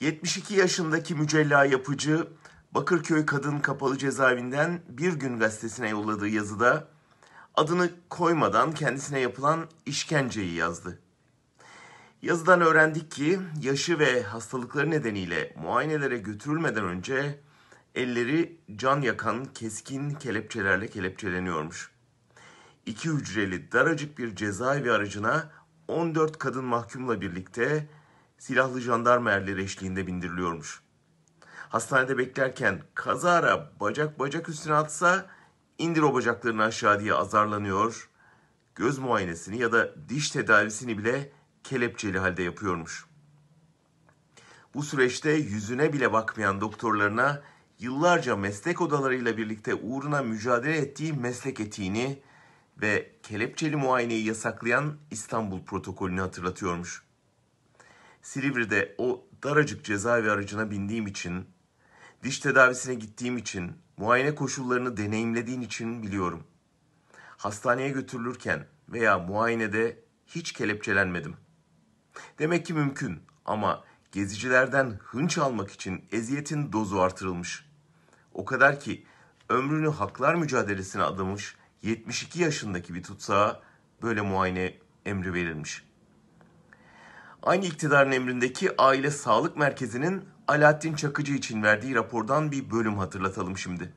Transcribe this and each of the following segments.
72 yaşındaki mücella yapıcı Bakırköy Kadın Kapalı Cezaevinden Bir Gün gazetesine yolladığı yazıda adını koymadan kendisine yapılan işkenceyi yazdı. Yazıdan öğrendik ki yaşı ve hastalıkları nedeniyle muayenelere götürülmeden önce elleri can yakan keskin kelepçelerle kelepçeleniyormuş. İki hücreli daracık bir cezaevi aracına 14 kadın mahkumla birlikte silahlı jandarma erleri eşliğinde bindiriliyormuş. Hastanede beklerken kazara bacak bacak üstüne atsa indir o bacaklarını aşağı diye azarlanıyor. Göz muayenesini ya da diş tedavisini bile kelepçeli halde yapıyormuş. Bu süreçte yüzüne bile bakmayan doktorlarına yıllarca meslek odalarıyla birlikte uğruna mücadele ettiği meslek etiğini ve kelepçeli muayeneyi yasaklayan İstanbul protokolünü hatırlatıyormuş. Silivri'de o daracık cezaevi aracına bindiğim için, diş tedavisine gittiğim için, muayene koşullarını deneyimlediğin için biliyorum. Hastaneye götürülürken veya muayenede hiç kelepçelenmedim. Demek ki mümkün ama gezicilerden hınç almak için eziyetin dozu artırılmış. O kadar ki ömrünü haklar mücadelesine adamış 72 yaşındaki bir tutsağa böyle muayene emri verilmiş.'' Aynı iktidarın emrindeki Aile Sağlık Merkezi'nin Alaaddin Çakıcı için verdiği rapordan bir bölüm hatırlatalım şimdi.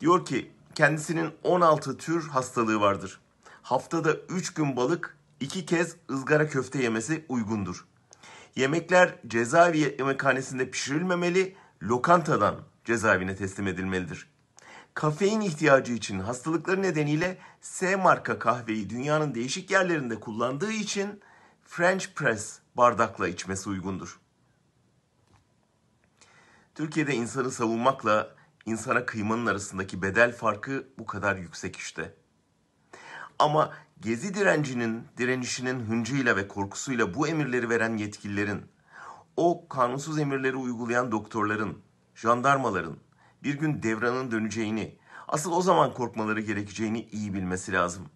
Diyor ki kendisinin 16 tür hastalığı vardır. Haftada 3 gün balık, 2 kez ızgara köfte yemesi uygundur. Yemekler cezaevi yemekhanesinde pişirilmemeli, lokantadan cezaevine teslim edilmelidir. Kafein ihtiyacı için hastalıkları nedeniyle S marka kahveyi dünyanın değişik yerlerinde kullandığı için French press bardakla içmesi uygundur. Türkiye'de insanı savunmakla insana kıymanın arasındaki bedel farkı bu kadar yüksek işte. Ama gezi direncinin, direnişinin hıncıyla ve korkusuyla bu emirleri veren yetkililerin, o kanunsuz emirleri uygulayan doktorların, jandarmaların bir gün devranın döneceğini, asıl o zaman korkmaları gerekeceğini iyi bilmesi lazım.''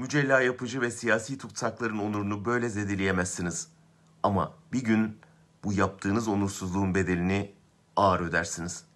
Mücella yapıcı ve siyasi tutsakların onurunu böyle zedeleyemezsiniz. Ama bir gün bu yaptığınız onursuzluğun bedelini ağır ödersiniz.''